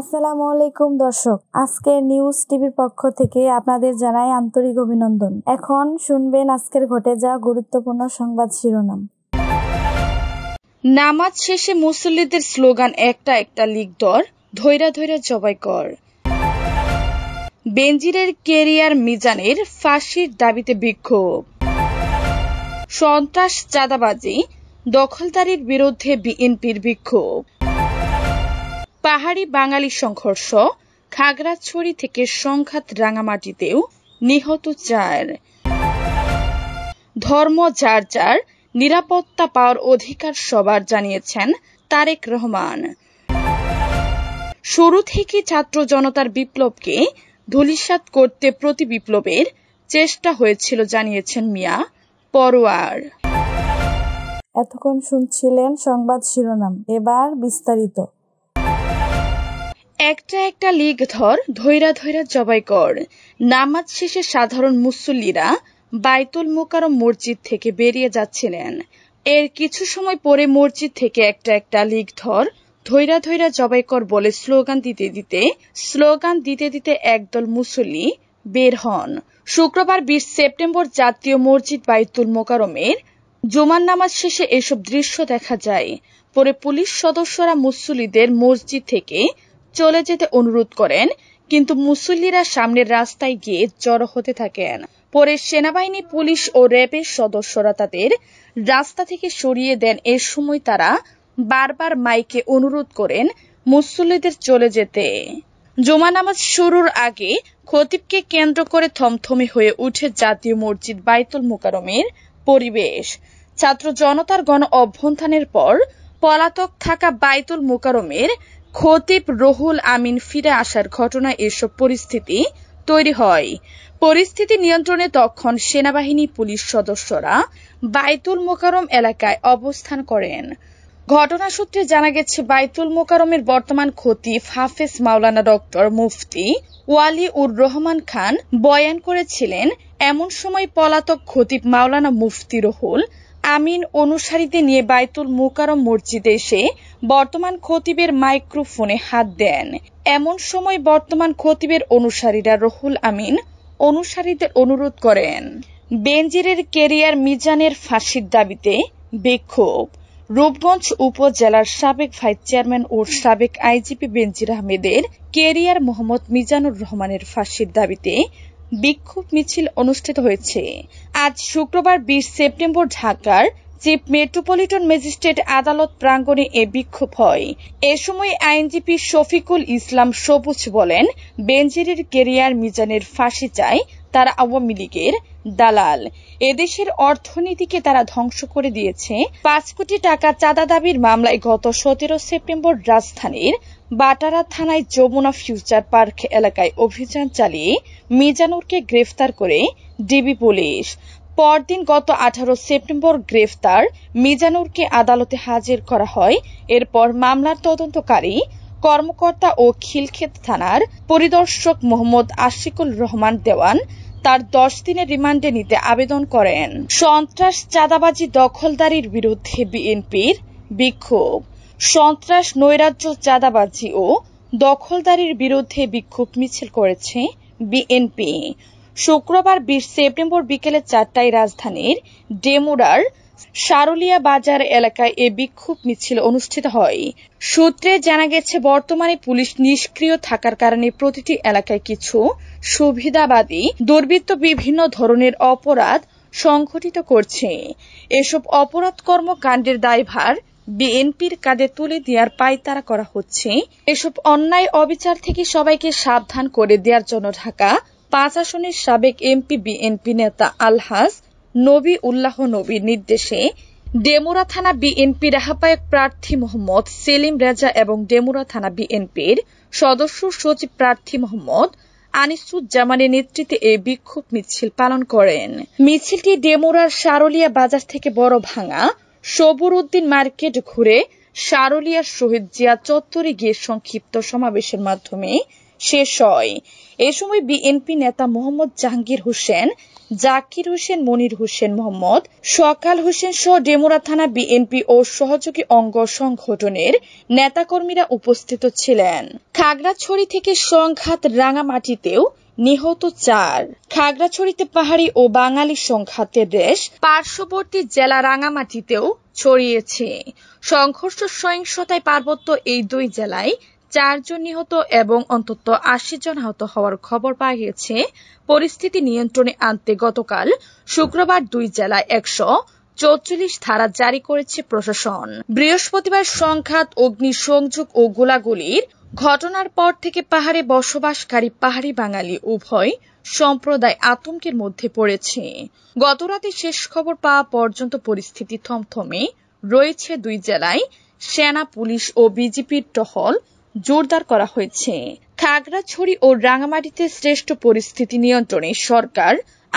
আসসালামু আলাইকুম দর্শক আজকের নিউজ টিভির পক্ষ থেকে আপনাদের জানাই আন্তরিক অভিনন্দন এখন শুনবেন আজকের ঘটে যাওয়া গুরুত্বপূর্ণ সংবাদ শিরোনাম নামাজ শেষে মুসল্লিদের স্লোগান একটা একটা লিগ দর ধৈরা ধৈরা জবাই কর বেঞ্জিরের কেরিয়ার মিজানের ফাঁসির দাবিতে বিক্ষোভ সন্ত্রাস চাঁদাবাজি দখলদারির বিরুদ্ধে বিএনপির বিক্ষোভ পাহাড়ি বাঙালি সংঘর্ষ খাগড়াছড়ি থেকে সংঘাত রাঙামাটিতেও নিহত চার ধর্ম যার যার নিরাপত্তা পাওয়ার অধিকার সবার জানিয়েছেন তারেক রহমান শুরু থেকে ছাত্র জনতার বিপ্লবকে ধুলিসাত করতে প্রতি বিপ্লবের চেষ্টা হয়েছিল জানিয়েছেন মিয়া পরোয়ার এতক্ষণ শুনছিলেন সংবাদ শিরোনাম এবার বিস্তারিত একটা একটা লিগ ধর ধৈরা ধৈরা জবাই কর নামাজ শেষে সাধারণ মুসল্লিরা বাইতুল মোকারম মসজিদ থেকে বেরিয়ে যাচ্ছিলেন এর কিছু সময় পরে মসজিদ থেকে একটা একটা লিগ ধর ধৈরা ধৈরা জবাই কর বলে স্লোগান দিতে দিতে স্লোগান দিতে দিতে একদল মুসল্লি বের হন শুক্রবার বিশ সেপ্টেম্বর জাতীয় মসজিদ বাইতুল মোকারমের জুমান নামাজ শেষে এসব দৃশ্য দেখা যায় পরে পুলিশ সদস্যরা মুসল্লিদের মসজিদ থেকে চলে যেতে অনুরোধ করেন কিন্তু মুসল্লিরা সামনের রাস্তায় গিয়ে জড়ো হতে থাকেন পরে সেনাবাহিনী পুলিশ ও র্যাবের সদস্যরা তাদের রাস্তা থেকে সরিয়ে দেন এ সময় তারা বারবার মাইকে অনুরোধ করেন মুসল্লিদের চলে যেতে জমা নামাজ শুরুর আগে খতিবকে কেন্দ্র করে থমথমে হয়ে উঠে জাতীয় মসজিদ বাইতুল মোকারমের পরিবেশ ছাত্র জনতার গণ অভ্যন্থানের পর পলাতক থাকা বাইতুল মোকারমের খতিব রহুল আমিন ফিরে আসার ঘটনায় এসব পরিস্থিতি তৈরি হয় পরিস্থিতি নিয়ন্ত্রণে তখন সেনাবাহিনী পুলিশ সদস্যরা বাইতুল মোকারম এলাকায় অবস্থান করেন ঘটনা সূত্রে জানা গেছে বাইতুল মোকারমের বর্তমান খতিব হাফেজ মাওলানা ডক্টর মুফতি ওয়ালি উর রহমান খান বয়ান করেছিলেন এমন সময় পলাতক খতিব মাওলানা মুফতি রহুল আমিন অনুসারীদের নিয়ে বাইতুল মোকারম মসজিদে এসে বর্তমান খতিবের মাইক্রোফোনে হাত দেন এমন সময় বর্তমান খতিবের অনুসারীরা রহুল আমিন অনুসারীদের অনুরোধ করেন বেঞ্জিরের কেরিয়ার মিজানের ফাঁসির দাবিতে বিক্ষোভ রূপগঞ্জ উপজেলার সাবেক ভাইস চেয়ারম্যান ও সাবেক আইজিপি বেঞ্জির আহমেদের কেরিয়ার মোহাম্মদ মিজানুর রহমানের ফাঁসির দাবিতে বিক্ষোভ মিছিল অনুষ্ঠিত হয়েছে আজ শুক্রবার বিশ সেপ্টেম্বর ঢাকার চিফ মেট্রোপলিটন ম্যাজিস্ট্রেট আদালত প্রাঙ্গণে এ বিক্ষোভ হয় এ সময় আইনজীবী শফিকুল ইসলাম সবুজ বলেন বেঞ্জিরের কেরিয়ার মিজানের ফাঁসি চায় তারা আওয়ামী লীগের দালাল এদেশের অর্থনীতিকে তারা ধ্বংস করে দিয়েছে পাঁচ কোটি টাকা চাঁদা দাবির মামলায় গত সতেরো সেপ্টেম্বর রাজধানীর বাটারা থানায় যমুনা ফিউচার পার্ক এলাকায় অভিযান চালিয়ে মিজানুরকে গ্রেফতার করে ডিবি পুলিশ পরদিন গত আঠারো সেপ্টেম্বর গ্রেফতার মিজানুরকে আদালতে হাজির করা হয় এরপর মামলার তদন্তকারী কর্মকর্তা ও খিলক্ষেত থানার পরিদর্শক মোহাম্মদ আশিকুল রহমান দেওয়ান তার দশ দিনের রিমান্ডে নিতে আবেদন করেন সন্ত্রাস চাঁদাবাজি দখলদারির বিরুদ্ধে বিএনপির বিক্ষোভ সন্ত্রাস নৈরাজ্য চাঁদাবাজি ও দখলদারির বিরুদ্ধে বিক্ষোভ মিছিল করেছে বিএনপি শুক্রবার বিশ সেপ্টেম্বর বিকেলে চারটায় রাজধানীর ডেমুরার সারুলিয়া বাজার এলাকায় এ বিক্ষোভ মিছিল অনুষ্ঠিত হয় সূত্রে জানা গেছে বর্তমানে পুলিশ নিষ্ক্রিয় থাকার কারণে প্রতিটি এলাকায় কিছু সুবিধাবাদী দুর্বৃত্ত বিভিন্ন ধরনের অপরাধ সংঘটিত করছে এসব অপরাধ কর্মকাণ্ডের দায়ভার বিএনপির কাঁধে তুলে দেওয়ার পায়তারা করা হচ্ছে এসব অন্যায় অবিচার থেকে সবাইকে সাবধান করে দেওয়ার জন্য ঢাকা পাঁচ আসনের সাবেক এমপি বিএনপি নেতা আলহাজ নবী উল্লাহ নবীর নির্দেশে ডেমুরা থানা বিএনপির আহ্বায়ক প্রার্থী মোহাম্মদ সেলিম রেজা এবং ডেমুরা থানা বিএনপির সদস্য সচিব প্রার্থী মোহাম্মদ আনিসুজ্জামানের নেতৃত্বে এই বিক্ষোভ মিছিল পালন করেন মিছিলটি ডেমুরার সারলিয়া বাজার থেকে বড় ভাঙা সবুর উদ্দিন মার্কেট ঘুরে সারলিয়ার শহীদ জিয়া চত্বরে গিয়ে সংক্ষিপ্ত সমাবেশের মাধ্যমে শেষ হয় এ সময় বিএনপি নেতা মোহাম্মদ জাহাঙ্গীর হোসেন জাকির হোসেন মনির হোসেন মোহাম্মদ সকাল হোসেন সহ ডেমোরা থানা বিএনপি ও সহযোগী অঙ্গ সংগঠনের নেতাকর্মীরা উপস্থিত ছিলেন খাগড়াছড়ি থেকে সংঘাত রাঙামাটিতেও নিহত চার খাগড়াছড়িতে পাহাড়ি ও বাঙালি সংঘাতের দেশ পার্শ্ববর্তী জেলা রাঙামাটিতেও ছড়িয়েছে সংঘর্ষ সহিংসতায় পার্বত্য এই দুই জেলায় চারজন নিহত এবং অন্তত আশি জন আহত হওয়ার খবর পাওয়া গেছে পরিস্থিতি নিয়ন্ত্রণে আনতে গতকাল শুক্রবার দুই জেলায় একশো চৌচল্লিশ ধারা জারি করেছে প্রশাসন বৃহস্পতিবার সংঘাত সংযোগ ও গোলাগুলির ঘটনার পর থেকে পাহাড়ে বসবাসকারী পাহাড়ি বাঙালি উভয় সম্প্রদায় আতঙ্কের মধ্যে পড়েছে গতরাতে শেষ খবর পাওয়া পর্যন্ত পরিস্থিতি থমথমে রয়েছে দুই জেলায় সেনা পুলিশ ও বিজেপির টহল জোরদার করা হয়েছে খাগড়াছড়ি ও রাঙামাটিতে শ্রেষ্ঠ পরিস্থিতি নিয়ন্ত্রণে সরকার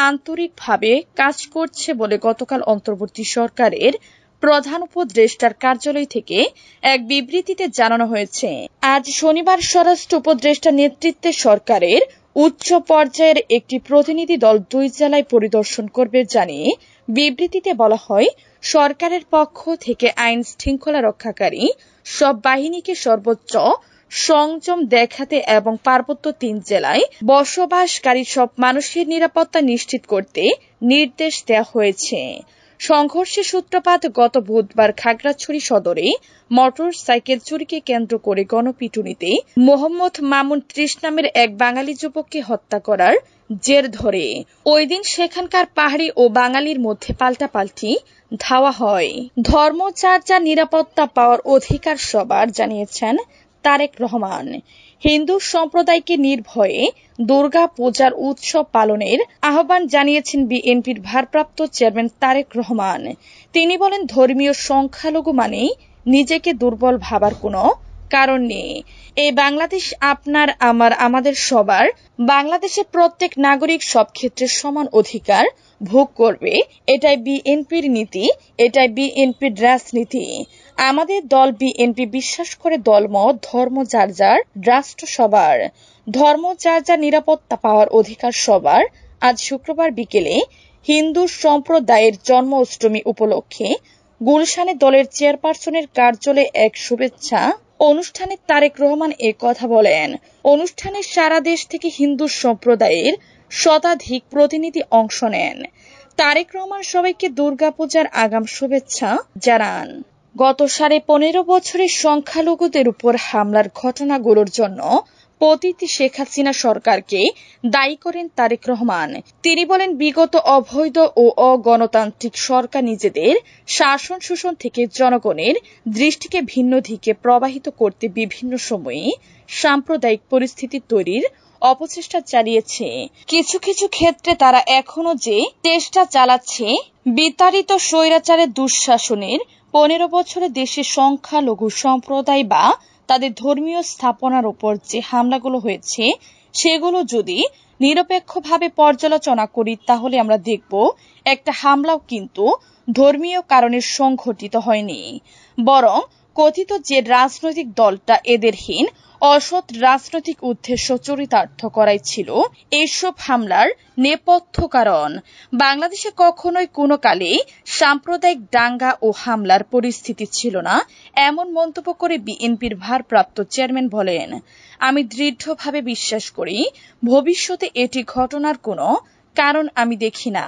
আন্তরিকভাবে কাজ করছে বলে গতকাল অন্তর্বর্তী সরকারের প্রধান উপদেষ্টার কার্যালয় থেকে এক বিবৃতিতে জানানো হয়েছে আজ শনিবার স্বরাষ্ট্র উপদ্রেষ্টার নেতৃত্বে সরকারের উচ্চ পর্যায়ের একটি প্রতিনিধি দল দুই জেলায় পরিদর্শন করবে জানিয়ে বিবৃতিতে বলা হয় সরকারের পক্ষ থেকে আইন শৃঙ্খলা রক্ষাকারী সব বাহিনীকে সর্বোচ্চ সংযম দেখাতে এবং পার্বত্য তিন জেলায় বসবাসকারী সব মানুষের নিরাপত্তা নিশ্চিত করতে নির্দেশ দেওয়া হয়েছে সংঘর্ষের সূত্রপাত গত বুধবার খাগড়াছড়ি সদরে মোটর সাইকেল চুরিকে কেন্দ্র করে গণপিটুনিতে মোহাম্মদ মামুন ত্রিশ নামের এক বাঙালি যুবককে হত্যা করার জের ধরে ওই দিন সেখানকার পাহাড়ি ও বাঙালির মধ্যে পাল্টাপাল্টি ধাওয়া হয় ধর্ম নিরাপত্তা পাওয়ার অধিকার সবার জানিয়েছেন তারেক রহমান হিন্দু সম্প্রদায়কে নির্ভয়ে দুর্গা পূজার উৎসব পালনের আহ্বান জানিয়েছেন বিএনপির ভারপ্রাপ্ত চেয়ারম্যান তারেক রহমান তিনি বলেন ধর্মীয় সংখ্যালঘু মানেই নিজেকে দুর্বল ভাবার কোনো কারণ নেই এই বাংলাদেশ আপনার আমার আমাদের সবার বাংলাদেশের প্রত্যেক নাগরিক সব ক্ষেত্রে সমান অধিকার ভোগ করবে এটাই বিএনপির নীতি এটাই বিএনপির রাজনীতি আমাদের দল বিএনপি বিশ্বাস করে দলমত ধর্ম যার যার রাষ্ট্র সবার ধর্ম যার যার নিরাপত্তা পাওয়ার অধিকার সবার আজ শুক্রবার বিকেলে হিন্দু সম্প্রদায়ের জন্ম অষ্টমী উপলক্ষে গুলশানে দলের চেয়ারপারসনের কার্যালয়ে এক শুভেচ্ছা অনুষ্ঠানে তারেক রহমান এ কথা বলেন অনুষ্ঠানে সারা দেশ থেকে হিন্দু সম্প্রদায়ের শতাধিক প্রতিনিধি অংশ নেন তারেক রহমান সবাইকে দুর্গাপূজার আগাম শুভেচ্ছা জানান গত সাড়ে পনেরো বছরে সংখ্যালঘুদের উপর হামলার ঘটনাগুলোর জন্য পতিত শেখ হাসিনা সরকারকে দায়ী করেন তারেক রহমান তিনি বলেন বিগত অবৈধ ও অগণতান্ত্রিক সরকার নিজেদের শাসন শোষণ থেকে জনগণের দৃষ্টিকে ভিন্ন দিকে প্রবাহিত করতে বিভিন্ন সময়ে সাম্প্রদায়িক পরিস্থিতি তৈরির অপচেষ্টা চালিয়েছে কিছু কিছু ক্ষেত্রে তারা এখনো যে চেষ্টা চালাচ্ছে বিতাড়িত স্বৈরাচারের দুঃশাসনের পনেরো বছরে দেশের সংখ্যালঘু সম্প্রদায় বা তাদের ধর্মীয় স্থাপনার উপর যে হামলাগুলো হয়েছে সেগুলো যদি নিরপেক্ষভাবে পর্যালোচনা করি তাহলে আমরা দেখব একটা হামলাও কিন্তু ধর্মীয় কারণে সংঘটিত হয়নি বরং কথিত যে রাজনৈতিক দলটা এদের হীন অসৎ রাজনৈতিক উদ্দেশ্য চরিতার্থ করাই ছিল এসব হামলার নেপথ্য কারণ বাংলাদেশে কখনোই কোনো কালে সাম্প্রদায়িক দাঙ্গা ও হামলার পরিস্থিতি ছিল না এমন মন্তব্য করে বিএনপির ভারপ্রাপ্ত চেয়ারম্যান বলেন আমি দৃঢ়ভাবে বিশ্বাস করি ভবিষ্যতে এটি ঘটনার কোনো কারণ আমি দেখি না